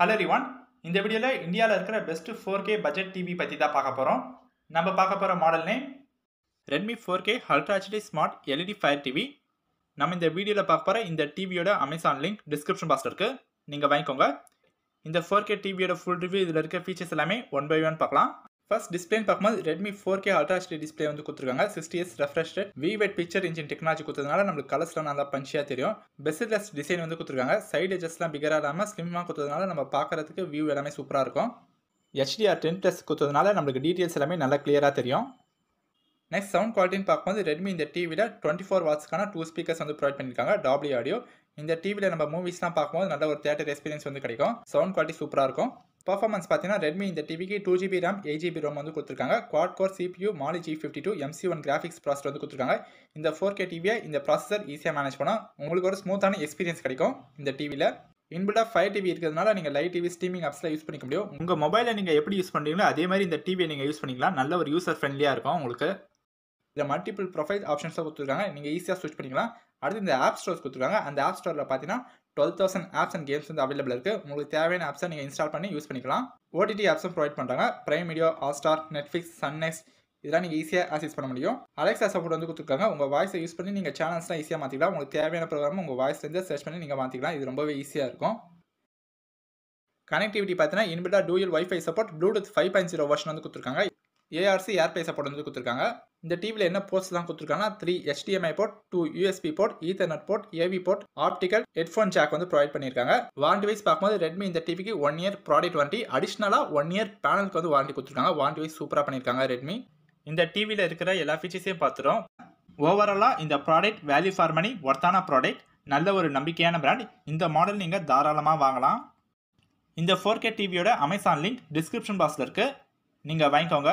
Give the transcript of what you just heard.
hello ரிவான் இந்த வீடியோவில் இந்தியாவில் இருக்கிற best four K budget TV பற்றி தான் பார்க்க போகிறோம் நம்ம பார்க்க போகிற model name Redmi four K ultra smart LED fire TV நம்ம இந்த வீடியோவில் பார்க்க போகிற இந்த டிவியோட அமேசான் லிங்க் டிஸ்கிரிப்ஷன் பாக்ஸில் இருக்குது நீங்கள் வாங்கிக்கோங்க இந்த ஃபோர் கே டிவியோட ஃபுல் ரிவ்யூ இதில் இருக்க ஃபீச்சர்ஸ் எல்லாமே ஒன் பை ஒன் பார்க்கலாம் ஃபர்ஸ்ட் டிஸ்பிளேன்னு பார்க்கும்போது Redmi four K ultra HD display வந்து கொடுத்துருக்காங்க sixty S refresh rate vivid picture engine technology கொடுத்ததுனால நம்மளுக்கு கலர்ஸ்லாம் நல்லா பஞ்சியாக தெரியும் பெஸ்ட்லெஸ் டிசைன் வந்து கொடுத்துருக்காங்க சைடு எஜஸ்லாம் பிகராக இல்லாமல் ஸ்லிம்மாக கொடுத்ததுனால நம்ம பார்க்குறதுக்கு வியூ எல்லாமே சூப்பராக இருக்கும் ஹெச்டிஆர் டென் ப்ளஸ் கொடுத்ததுனால நம்மளுக்கு டீட்டெயில்ஸ் எல்லாமே நல்லா கிளியராக தெரியும் நெக்ஸ்ட் சவுண்ட் குவாலிட்டின்னு பார்க்கும்போது ரெட்மி இந்த டிவியில் டுவெண்ட்டி ஃபோர் வாட்ஸ்க்கான டூ ஸ்பீக்கர்ஸ் வந்து ப்ரொவைட் பண்ணியிருக்காங்க டாப்ளி ஆடியோ இந்த டிவியில் நம்ம மூவிஸ்லாம் பார்க்கும்போது நல்ல ஒரு தேட்டர் எக்ஸ்பீரியன்ஸ் வந்து கிடைக்கும் சவுண்ட் குவாலிட்டி சூப்பராக இருக்கும் பர்ஃபார்மன்ஸ் பார்த்தீங்கன்னா ரெட்மி இந்த டிவிக்கு two GB RAM eight GB ROM வந்து கொடுத்துருக்காங்க quad core CPU Mali G fifty two MC one graphics processor வந்து கொடுத்துருக்காங்க இந்த ஃபோர் கே டிவியை இந்த ப்ராசஸர் ஈஸியாக மேனேஜ் பண்ணால் உங்களுக்கு ஒரு ஸ்மூத்தான எக்ஸ்பீரியன்ஸ் கிடைக்கும் இந்த டிவியில் இன்பில்டாக ஃபைவ் டிவி இருக்கிறதுனால நீங்கள் லைட் டிவி ஸ்ட்ரீமிங் ஆப்ஸில் யூஸ் பண்ணிக்க முடியும் உங்கள் மொபைலை நீங்கள் எப்படி யூஸ் பண்ணுறீங்களோ அதே மாதிரி இந்த டிவியை நீங்கள் யூஸ் பண்ணிக்கலாம் நல்ல ஒரு யூசர் ஃப்ரெண்ட்லியாக இருக்கும் உங்களுக்கு இதில் மல்டிபிள் ப்ரொஃபைல் ஆப்ஷன்ஸாக கொடுத்துருக்காங்க நீங்கள் ஈஸியாக ஸ்விட்ச் பண்ணிக்கலாம் அடுத்து இந்த ஆப் ஸ்டோர்ஸ் கொடுத்துருக்காங்க அந்த ஆப் ஸ்டோரில் பார்த்தீங்கன்னா twelve thousand apps and games வந்து அவைலபிள் இருக்குது உங்களுக்கு தேவையான ஆப்ஸை நீங்கள் இன்ஸ்டால் பண்ணி யூஸ் பண்ணிக்கலாம் ஓடிடி ஆப்ஸும் ப்ரொவைட் பண்ணுறாங்க Prime Video Hotstar Netflix Sun NXT இதெல்லாம் நீங்கள் ஈஸியாக ஆக்சஸ் பண்ண முடியும் அலெக்ஸா சப்போர்ட் வந்து கொடுத்துருக்காங்க உங்கள் வாய்ஸை யூஸ் பண்ணி நீங்கள் சேனல்ஸ்லாம் ஈஸியாக மாற்றிக்கலாம் உங்களுக்கு தேவையான ப்ரோக்ராம் உங்கள் வாய்ஸ்லேருந்து சர்ச் பண்ணி நீங்கள் மாற்றிக்கலாம் இது ரொம்பவே ஈஸியாக இருக்கும் கனெக்டிவிட்டி பார்த்தீங்கன்னா இன்பிட்டா dual WiFi support Bluetooth five point zero version வந்து கொடுத்துருக்காங்க ஏஆர்சி ஏர்பை சப்போர்ட் வந்து கொடுத்துருக்காங்க இந்த டிவியில் என்ன போர்ட்ஸ்லாம் கொடுத்துருக்காங்கன்னா three HDMI port two USB port ethernet port AV port optical headphone jack வந்து ப்ரொவைட் பண்ணியிருக்காங்க வாரண்டி வைஸ் பார்க்கும்போது ரெட்மி இந்த டிவிக்கு ஒன் இயர் ப்ராடக்ட் வாரண்டி அடிஷ்னலாக ஒன் இயர் பேனலுக்கு வந்து வாரண்டி கொடுத்துருக்காங்க வாரண்டி வைஸ் சூப்பராக பண்ணியிருக்காங்க ரெட்மி இந்த டிவியில் இருக்கிற எல்லா ஃபீச்சர்ஸையும் பார்த்துரும் ஓவராலாக இந்த ப்ராடக்ட் வேல்யூ ஃபார் மணி ஒர்த்தான ப்ராடக்ட் நல்ல ஒரு நம்பிக்கையான பிராண்ட் இந்த மாடல் நீங்கள் தாராளமாக வாங்கலாம் இந்த ஃபோர் கே டிவியோட அமேசான் லிங்க் டிஸ்கிரிப்ஷன் பாக்ஸில் இருக்குது நீங்கள் வாங்கிக்கோங்க